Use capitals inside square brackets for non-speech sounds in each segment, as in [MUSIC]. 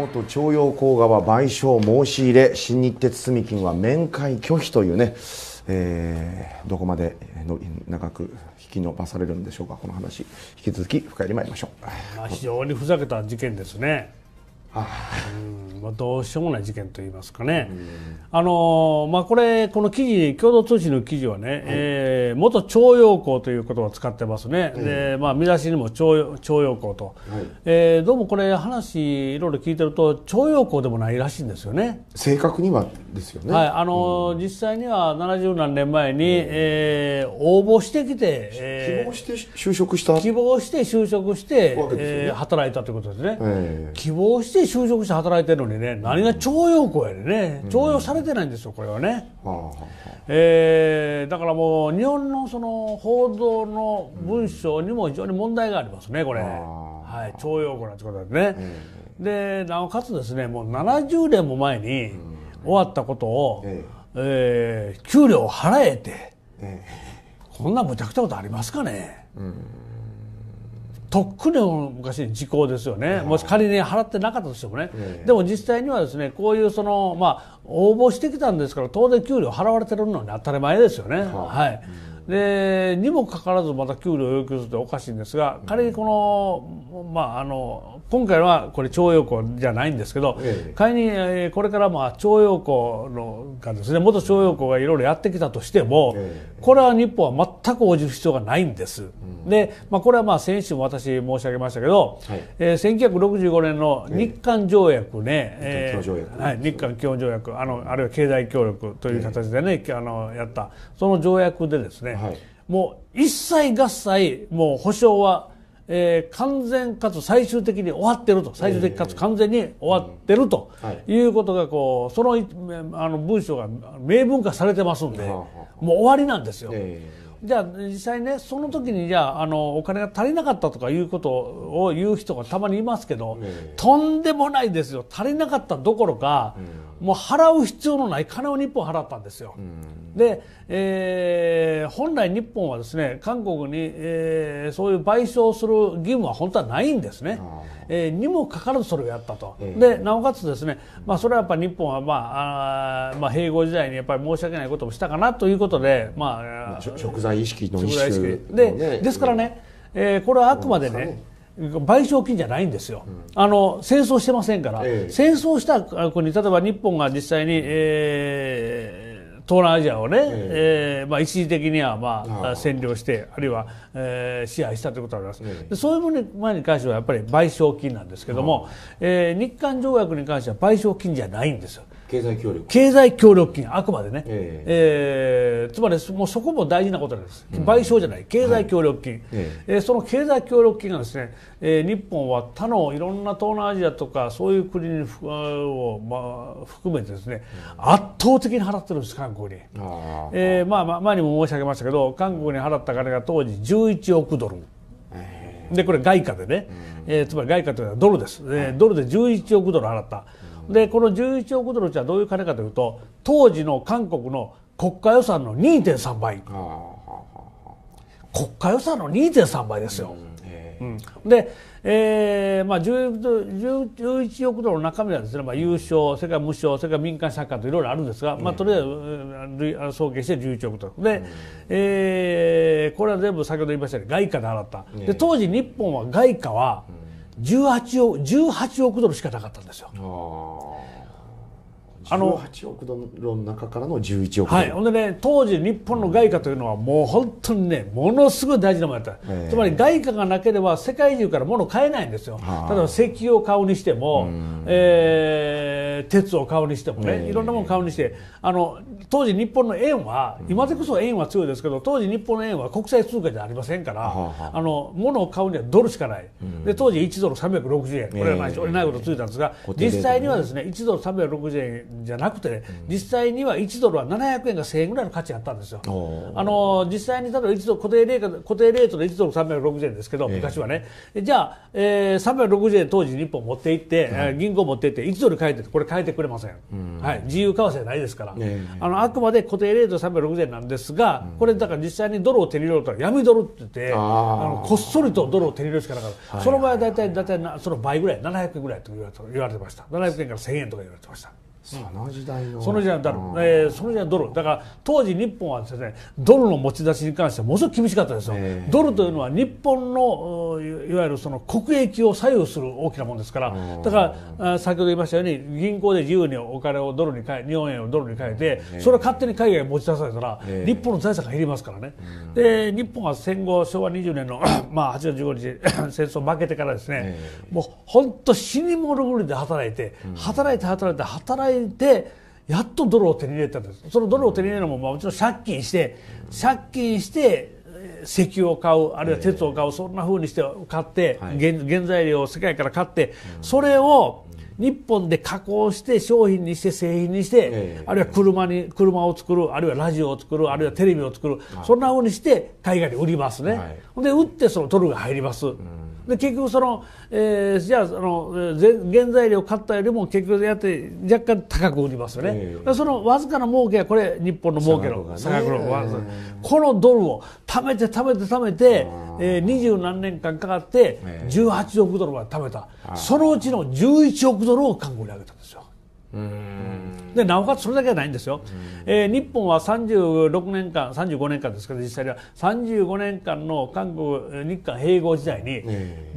元徴用工側賠償申し入れ新日鉄住金は面会拒否というね、えー、どこまでの長く引き延ばされるんでしょうかこの話引き続き深入りまいりましょう、あ、非常にふざけた事件ですねあうんまあ、どうしようもない事件といいますかね、あのまあ、これ、この記事、共同通信の記事はね、はい、えー、元徴用工という言葉を使ってますね、うん、でまあ、見出しにも徴徴用工と、はい、えー、どうもこれ、話、いろいろ聞いてると、徴用工でもないらしいんですよね正確にはですよね、はいあの、うん、実際には70何年前に、うん、えー、応募してきて、えー、希望して就職した希望して就職して、ねえー、働いたということですね。えー、希望してして就職して働いてるのにね何が徴用工やでね徴用されてないんですよこれはね、うえー、だからもう日本のその報道の文章にも非常に問題がありますねこれ、はい、徴用工なんてことですね、でなおかつですねもう70年も前に終わったことを、ええー、給料を払えて、こんな無茶苦茶ことありますかね、とっくの昔時効ですよね、もし仮に払ってなかったとしてもね、でも実際にはですねこういうその、まあ、応募してきたんですから当然給料払われてるのに当たり前ですよね。はいでにもかかわらずまた給料を要求するっておかしいんですが仮にこのまあ、あの今回はこれ徴用工じゃないんですけど、ええ、仮に、えこれからまあ徴用工のがですね元徴用工がいろいろやってきたとしても、え、これは日本は全く応じる必要がないんです、うん、で、まあ、これはまあ先週も私申し上げましたけど、はいえー、1965年の日韓条約ね、ええ日韓基本条約あのあるいは経済協力という形でね、あのやったその条約でですね、はい、もう一切合切もう保証はえー、完全かつ最終的に終わってると最終的かつ完全に終わってるということがこうそのあの文章が明文化されてますんでもう終わりなんですよ。じゃあ実際ねその時にじゃああのお金が足りなかったとかいうことを言う人がたまにいますけど、とんでもないですよ足りなかったどころか、うん、もう払う必要のない金を日本払ったんですよ。うん、で、えー、本来日本はですね韓国に、えー、そういう賠償する義務は本当はないんですね。えー、にもかかわらずそれをやったと、えー、でなおかつですね、まあ、それはやっぱ日本は、まああまあ、併合時代にやっぱり申し訳ないこともしたかなということで、まあ、食材在意識の一種で、ね、ですからね、えー、これはあくまでね、賠償金じゃないんですよ、うん、あの戦争してませんから、ええ、戦争した国、例えば日本が実際に、えー、東南アジアをね、えええー、まあ、一時的には、まあ、占領して、あるいは、えー、支配したということがあります、そういうものに関してはやっぱり賠償金なんですけども、えー、日韓条約に関しては賠償金じゃないんですよ。経済協力経済協力金、あくまでね、えええー、つまりもうそこも大事なことなんです、うん、賠償じゃない、経済協力金、はい、ええー、その経済協力金がですね、えー、日本は他のいろんな東南アジアとか、そういう国にを、まあ、含めてですね、圧倒的に払ってるんです、韓国に。あえーまあ、まあ、前にも申し上げましたけど、韓国に払った金が当時11億ドル。でこれ外貨でね、うん、えー、つまり外貨というのはドルです、えー、ドルで11億ドル払った、うでこの11億ドルじゃどういう金かというと当時の韓国の国家予算の2.3倍国家予算の2.3倍ですよ。うん、で、えーまあ、11億ドルの中身はですね、まあ、優勝、それから無償、それから民間参加といろいろあるんですが、まあ、とりあえず総計して11億ドルで、うん、えー、これは全部先ほど言いましたように外貨で払ったで当時、日本は外貨は、う18億 ,18 億ドルしかなかったんですよ。あの18億ドルの中からの11億ドルはいほんでね当時日本の外貨というのはもう本当にねものすごい大事なものだった、えー、つまり外貨がなければ世界中から物を買えないんですよ例えば石油を買うにしても、えー、鉄を買うにしてもね、えー、いろんなものを買うにしてあの当時日本の円は今でこそ円は強いですけど当時日本の円は国際通貨じゃありませんからあの物を買うにはドルしかない、で当時1ドル360円これは、えー、俺ないことついたんですが、実際にはですね1ドル360円じゃなくて、ね、実際には1ドルは700円が1000円ぐらいの価値があったんですよ、あの実際に例えば1ドル固定レー固定レートで1ドル360円ですけど、昔はね、えー、じゃあ、えー、360円当時、日本持って行って、銀行持って行って、1ドル買えて、これ変えてくれません、はい、自由為替ないですから、あのあくまで固定レート360円なんですが、これ、だから実際にドルを手に入れると闇ドルって言って、あのこっそりとドルを手に入れるしかなかった、はい、その場合は大体、大体その倍ぐらい、700円ぐらいと言われてました、700円から1000円とか言われてました。その時代の、その時代のル、うん、えー、その時代のドルだから当時日本はですねドルの持ち出しに関してはものすごく厳しかったですよ、えー、ドルというのは日本のいわゆるその国益を左右する大きなものですから、うん、だから先ほど言いましたように銀行で自由にお金をドルに変え日本円をドルに変えて、えー、それを勝手に海外に持ち出されたら、えー、日本の財産が減りますからね、うん、で日本は戦後昭和20年のまあ8月15日 [CLEARS THROAT] 戦争負けてからですね、もう本当死に物狂いで働いて働いて働いて働いててやっとドルを手に入れたんですそのドルを手に入れるのももちろん借金して借金して石油を買うあるいは鉄を買う、そんなふうにして買って、原材料を世界から買って、それを日本で加工して商品にして製品にして、あるいは車に車を作るあるいはラジオを作るあるいはテレビを作る、そんなふうにして海外に売りますね、で売ってそのドルが入ります、で結局その、えー、じゃあの原材料買ったよりも結局やって若干高く売りますよね、えー、そのわずかな儲けはこれ日本の儲けの差額の、ね、このドルを貯めて貯めて貯めて二十、えー、何年間かかって18億ドルまで貯めた、そのうちの11億ドルを韓国にあげたんですよ。でなおかつそれだけじゃないんですよ、えー、日本は36年間35年間ですけど実際には35年間の韓国日韓併合時代に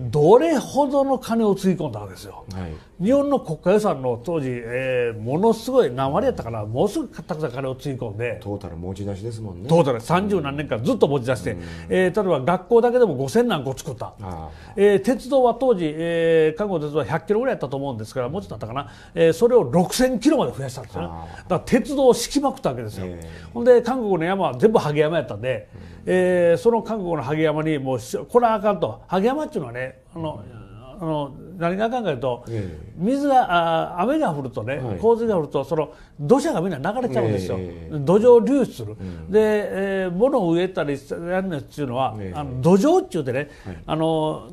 どれほどの金をつぎ込んだわけですよ、はい、日本の国家予算の当時、えー、ものすごい何割やったかなものすごくたくさん金をつぎ込んでトータル持ち出しですもんねトータル30何年間ずっと持ち出して、えー、例えば学校だけでも5000何個作った、えー、鉄道は当時、えー、韓国の鉄道は100キロぐらいやったと思うんですからもうちょっとあったかな、えー、それを6000キロまで増やしたんですよだから鉄道を敷きまくったわけですよ、えー、ほんで韓国の山は全部萩山やったんで、うん、えー、その韓国の萩山にもうこれはあかんと萩山っていうのはねあの、うんあの何があかんかというと、えー、水があ雨が降るとね、はい、洪水が降るとその土砂がみんな流れちゃうんですよ、えー、土壌流出する、うん、で、えー、物を植えたりやるのっていうのは、えー、あの土壌っていうてね、はい、あの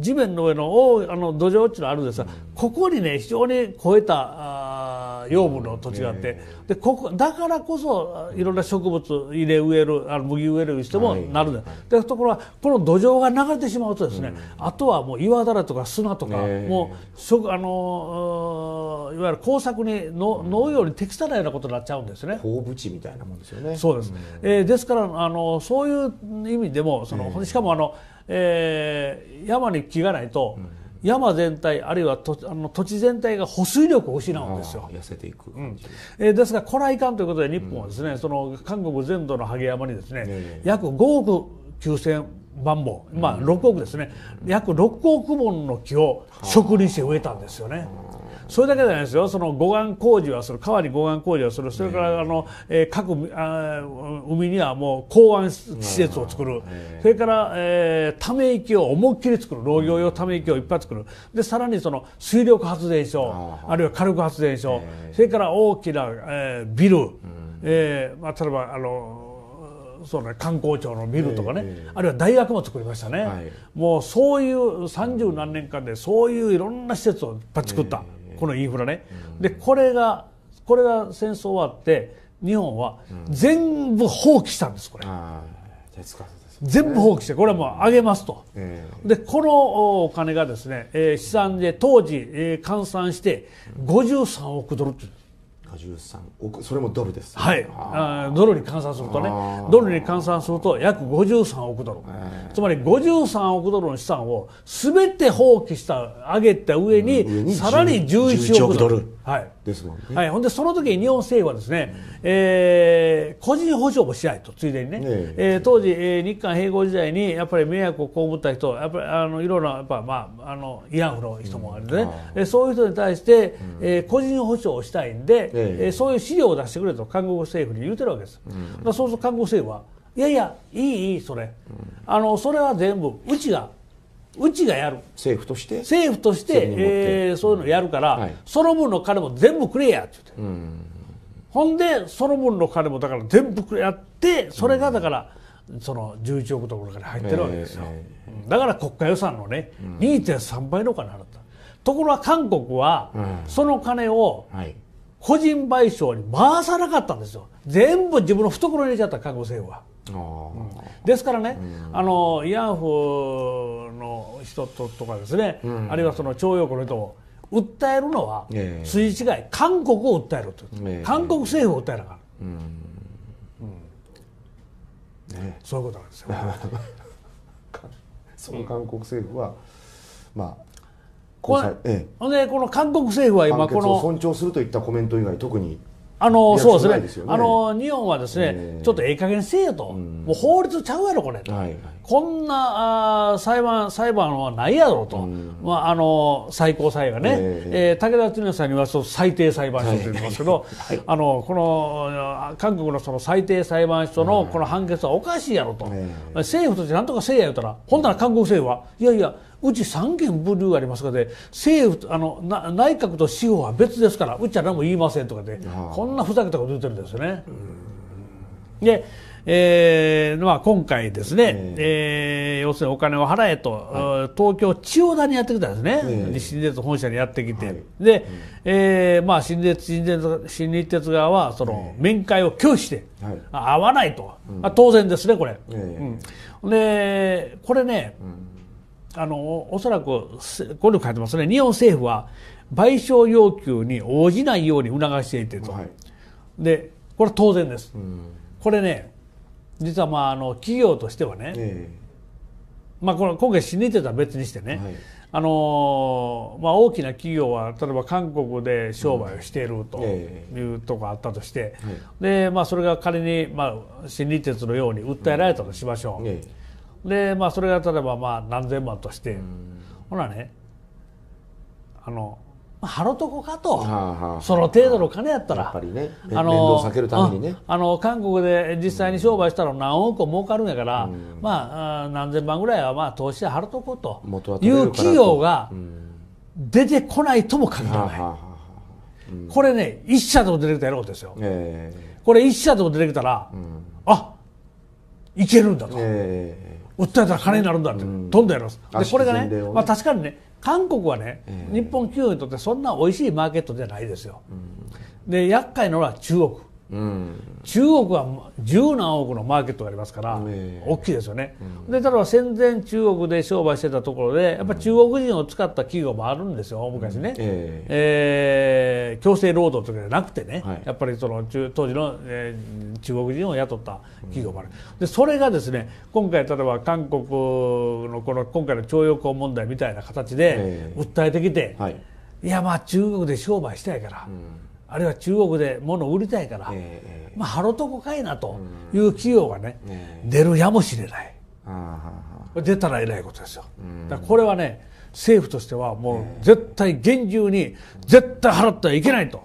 地面の上の大あの土壌っていうのあるんですが、ここにね非常に超えた養分の土地があって、でここだからこそいろんな植物入れ植えるあの麦植えるにしてもなるんです、はい、でところはこの土壌が流れてしまうとですね、あとはもう岩だらとか砂とか、もうあのいわゆる耕作にの農業に適さないようなことになっちゃうんですね放物みたいなもんですよねそうです、うえー、ですからあのそういう意味でもその、しかもあのえー、山に木がないと、山全体あるいはとあの土地全体が保水力を失うんですよ。痩せていく、うん、えー、ですがこれはいかんということで日本はですね、うん、その韓国全土のハゲ山にですね、約5億9000万本、まあ、6億ですね、うん、約6億本の木を植林して植えたんですよね。それだけじゃないですよその護岸工事はする川に護岸工事はするそれからあの、えー、各あ海にはもう港湾施設を作る、それから、えー、ため池を思いっきり作る農業用ため池をいっぱい作るでさらにその水力発電所あるいは火力発電所、それから大きな、えー、ビル、えー、まあ、例えばあのそうね、観光庁のビルとかね、えー、あるいは大学も作りましたね、はい、もうそういう三十何年間でそういういろんな施設をいっぱい作った。えーこのインフラね、でこれがこれが戦争終わって日本は全部放棄したんですこれ、全部放棄してこれはもう上げますと、でこのお金がですね、えー、資産で当時、えー、換算して53億ドルっていうんです5 3億それもドルです、ね、はいドルに換算するとねドルに換算すると約53億ドル、えー、つまり53億ドルの資産をすべて放棄した上げた上に、うん、上にさらに11億ドルはいですもんね、はい、ほんでその時に日本政府はですね、えー、個人保障もしないとついでにね、ねええー、当時、えー、日韓併合時代にやっぱり迷惑を被った人やっぱりあのいろいろやっぱ、まあ、あの慰安婦の人もあるね、うん、そういう人に対して、えー、個人保障をしたいんで、ええー、そういう資料を出してくれと韓国政府に言うてるわけです、うん、そうすると韓国政府はいやいやいいいいそれ、あのそれは全部うちがうちがやる政府として政府として、えー、そういうのやるから、うんはい、その分の金も全部くれやって言って、うん、ほんでその分の金もだから全部くれやってそれがだから、うん、その11億ところから入ってるわけですよ、えー、だから国家予算のね、うん、2.3倍の金払ったところが韓国は、その金を、個人賠償に回さなかったんですよ全部自分の懐に入れちゃった韓国政府は。ですからね、あの慰安婦の人ととかですね、あるいはその徴用工の人を訴えるのは、すい違い韓国を訴えると、えー、韓国政府を訴えながら、ね、そういうことなんですよ [LAUGHS] その韓国政府は、まあこれ、ええ、この韓国政府は今この尊重するといったコメント以外特にあのそうですね、あの日本はですね、えー、ちょっとええ加減せえよと、うん、もう法律ちゃうやろこれ、はいはい、こんなあ裁判裁判はないやろと、うん、まあ、あの最高裁がね、えー、えー、武田恒さんにはそう最低裁判所と言いますけど、はい、あのこの韓国のその最低裁判所のこの判決はおかしいやろと、えー、政府としてなんとかせえや言ったらほんなら韓国政府はいやいやうち三権分離がありますからで政府あの内閣と司法は別ですからうちは何も言いませんとかでこんなふざけたこと言ってるんですよね。でえーまあ、今回ですね、えー、要するにお金を払えと、はい、東京・千代田にやってきたんですね、新日鉄本社にやってきて、で、えーまあ、新鉄鉄新日鉄側はその、面会を拒否して、会わないと、う当然ですね、これ。うん、でこれね、うんあの、おそらく、これ書いてますね、日本政府は賠償要求に応じないように促していてと、はい、でこれは当然です、うん、これね、実はまああの企業としてはね、えー、まあ、この今回、死にてたら別にしてね、はい、あのまあ、大きな企業は例えば韓国で商売をしているというところがあったとして、うんえー、でまあ、それが仮に、まあ、心理鉄のように訴えられたとしましょう。うで、まあ、それが例えばまあ何千万として、ほらねあのハロとこかと、はあはあ、その程度の金やったら、やっぱりね、あの避けるためにねあの、韓国で実際に商売したら何億儲かるんやから、うん、まあ、何千万ぐらいはまあ投資で払ロとこうとという企業が出てこないとも限らない、うん、これね、一社でも出てきたやろうですよ、えー、これ一社でも出てきたら、うん、あいけるんだと。えー訴えたら金になるんだって、うん、んでやりますでこれがね、まあ、確かにね韓国はね、えー、日本企業にとってそんな美味しいマーケットじゃないですよ、うん、で厄介なのは中国、うん、中国は十何億のマーケットがありますから、えー、大きいですよね、うん、で例えば戦前中国で商売してたところでやっぱり中国人を使った企業もあるんですよ昔ね、えー、えー強制労働とかじゃなくてね、はい、やっぱりその中当時の、えー、中国人を雇った企業もある、うん、でそれがですね今回例えば韓国のこの今回の徴用工問題みたいな形で訴えてきて、はい、いやまあ中国で商売したいから。うんあるいは中国で物を売りたいから、えー、まあ、ハロとこかいなという企業がね、うん、出るやもしれない、出たらえらいことですよ、これはね政府としてはもう絶対厳重に絶対払ってはいけないと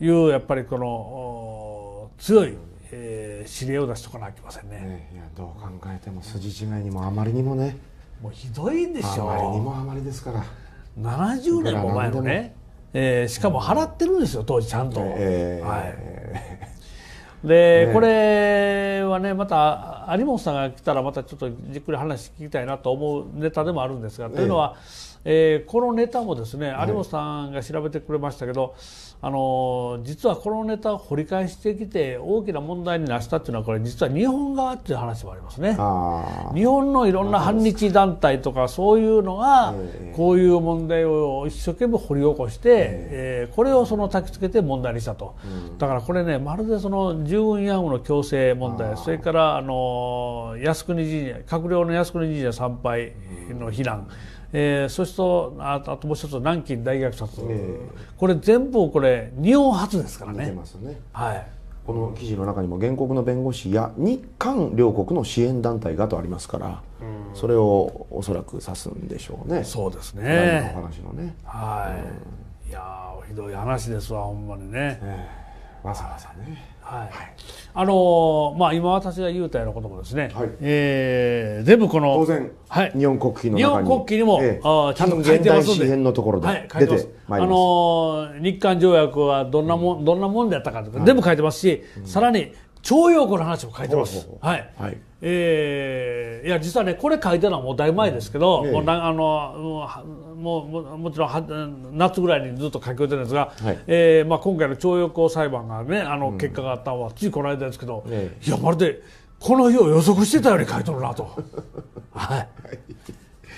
いうやっぱりこの強い、え指令を出しとかなきゃいけませんね、ね、いやどう考えても筋違いにもあまりにもねもうひどいんでしょうあまりにもあまりですから70年も前のね、えー、しかも払ってるんですよ当時ちゃんと、えー、はい、で、これはねまた有本さんが来たらまたちょっとじっくり話聞きたいなと思うネタでもあるんですが、ええというのはえー、このネタもですね、有本さんが調べてくれましたけど、あの実はこのネタを掘り返してきて大きな問題になしたっていうのはこれ実は日本側っていう話もありますね日本のいろんな反日団体とかそういうのがこういう問題を一生懸命掘り起こして、えー、これをその焚きつけて問題にしたと、うん、だからこれねまるでその従軍ヤ婦の強制問題それからあの靖国神社閣僚の靖国神社参拝の非難、うんえー、そしてあともう一つ南京大虐殺、えー、これ全部これ日本初ですからね。ねはい、この記事の中にも原告の弁護士や日韓両国の支援団体がとありますから、うん、それをおそらく指すんでしょうね。そうですね。の話のね。はい。うん、いやひどい話ですわほんまにね。えーわざわざね。はい。あのまあ今私が言うたようなこともですね。はい、ええー、全部この当然、はい、日本国旗の日本国旗にも、えあちゃんと書いてますので。編のところで、はい、出てあの日韓条約はどんなもん、うん、どんなもんでやったかとか全部書いてますし、さらに徴用工の話も書いてます。はい。はい、えー、いや実はねこれ書いたのはもうだいぶ前ですけど、うん、もうなあのもうもももちろんは夏ぐらいにずっと書き終えてるんですが、はい、えー、まあ今回の徴用工裁判がねあの結果があったのはついこの間ですけど、うん、いやまるでこの日を予測してたように書いとるなと。[LAUGHS] はい。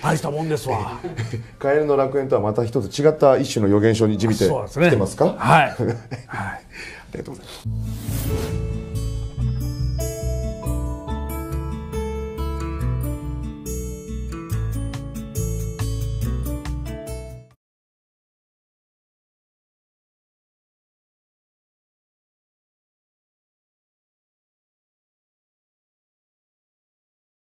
大したもんですわ。[LAUGHS] カエルの楽園とはまた一つ違った一種の予言書にじみてき、ね、てますか。はい。[LAUGHS] はい。ありがとうございます。